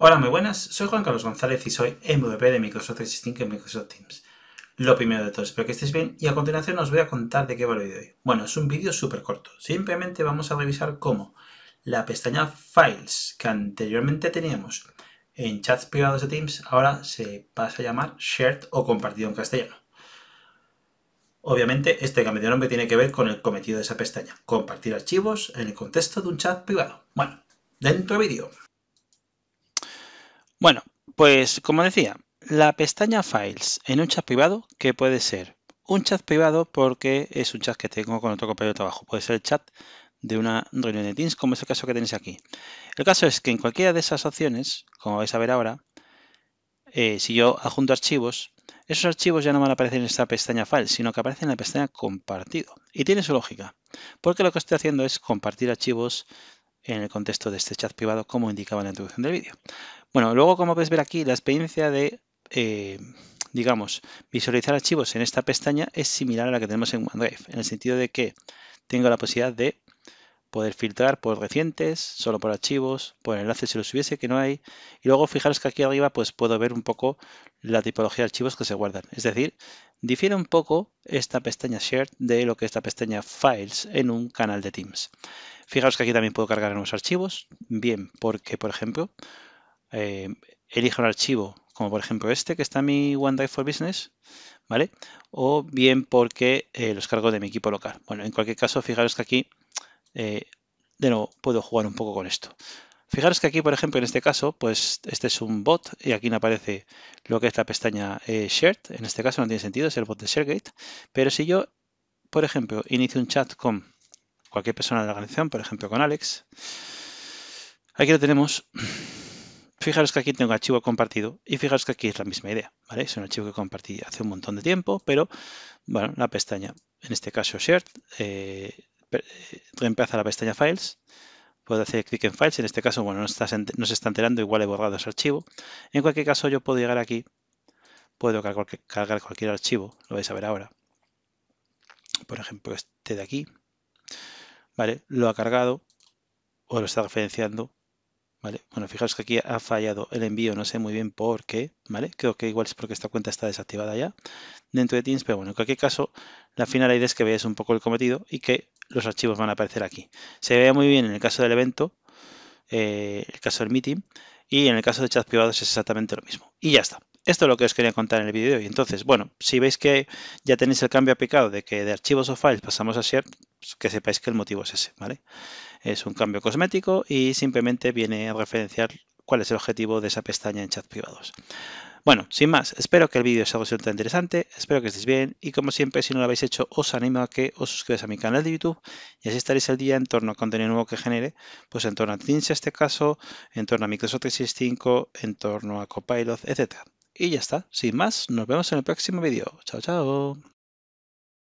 Hola, muy buenas. Soy Juan Carlos González y soy MVP de Microsoft 365 en Microsoft Teams. Lo primero de todo, espero que estéis bien y a continuación os voy a contar de qué va el vídeo hoy. Bueno, es un vídeo súper corto. Simplemente vamos a revisar cómo la pestaña Files que anteriormente teníamos en chats privados de Teams ahora se pasa a llamar Shared o compartido en castellano. Obviamente, este cambio de nombre tiene que ver con el cometido de esa pestaña, compartir archivos en el contexto de un chat privado. Bueno, dentro vídeo. Bueno, pues como decía, la pestaña Files en un chat privado, que puede ser un chat privado porque es un chat que tengo con otro compañero de trabajo, puede ser el chat de una reunión de Teams, como es el caso que tenéis aquí. El caso es que en cualquiera de esas opciones, como vais a ver ahora, eh, si yo adjunto archivos, esos archivos ya no van a aparecer en esta pestaña Files, sino que aparecen en la pestaña Compartido. Y tiene su lógica, porque lo que estoy haciendo es compartir archivos en el contexto de este chat privado, como indicaba en la introducción del vídeo. Bueno, luego como puedes ver aquí, la experiencia de, eh, digamos, visualizar archivos en esta pestaña es similar a la que tenemos en OneDrive, en el sentido de que tengo la posibilidad de poder filtrar por recientes, solo por archivos, por enlaces si los hubiese que no hay. Y luego fijaros que aquí arriba pues puedo ver un poco la tipología de archivos que se guardan. Es decir, difiere un poco esta pestaña Shared de lo que es pestaña Files en un canal de Teams. Fijaros que aquí también puedo cargar nuevos archivos. Bien, porque por ejemplo eh, un archivo, como por ejemplo este que está en mi OneDrive for Business, ¿vale? O bien porque eh, los cargo de mi equipo local. Bueno, en cualquier caso, fijaros que aquí, eh, de nuevo, puedo jugar un poco con esto. Fijaros que aquí, por ejemplo, en este caso, pues este es un bot y aquí no aparece lo que es la pestaña eh, Shared. En este caso no tiene sentido, es el bot de ShareGate. Pero si yo, por ejemplo, inicio un chat con cualquier persona de la organización, por ejemplo, con Alex, aquí lo tenemos Fijaros que aquí tengo archivo compartido y fijaros que aquí es la misma idea, ¿vale? Es un archivo que compartí hace un montón de tiempo, pero, bueno, la pestaña, en este caso Shared, eh, eh, reemplaza la pestaña Files, puedo hacer clic en Files, en este caso, bueno, no, se está enterando, igual he borrado ese archivo. En cualquier caso, yo puedo llegar aquí, puedo cargar, cargar cualquier archivo, lo vais a ver ahora. Por ejemplo, este de aquí, ¿vale? Lo ha cargado o lo está referenciando ¿Vale? Bueno, fijaros que aquí ha fallado el envío, no sé muy bien por qué, ¿vale? Creo que igual es porque esta cuenta está desactivada ya dentro de Teams, pero bueno, en cualquier caso, la final idea es que veáis un poco el cometido y que los archivos van a aparecer aquí. Se ve muy bien en el caso del evento, en eh, el caso del meeting, y en el caso de chats privados es exactamente lo mismo. Y ya está. Esto es lo que os quería contar en el vídeo y Entonces, bueno, si veis que ya tenéis el cambio aplicado de que de archivos o files pasamos a ser pues, que sepáis que el motivo es ese, ¿vale? Es un cambio cosmético y simplemente viene a referenciar cuál es el objetivo de esa pestaña en chats privados. Bueno, sin más, espero que el vídeo os haya resultado interesante, espero que estéis bien y como siempre, si no lo habéis hecho, os animo a que os suscribáis a mi canal de YouTube y así estaréis al día en torno a contenido nuevo que genere, pues en torno a Teams en este caso, en torno a Microsoft 365, en torno a Copilot, etcétera. Y ya está, sin más, nos vemos en el próximo vídeo. Chao, chao.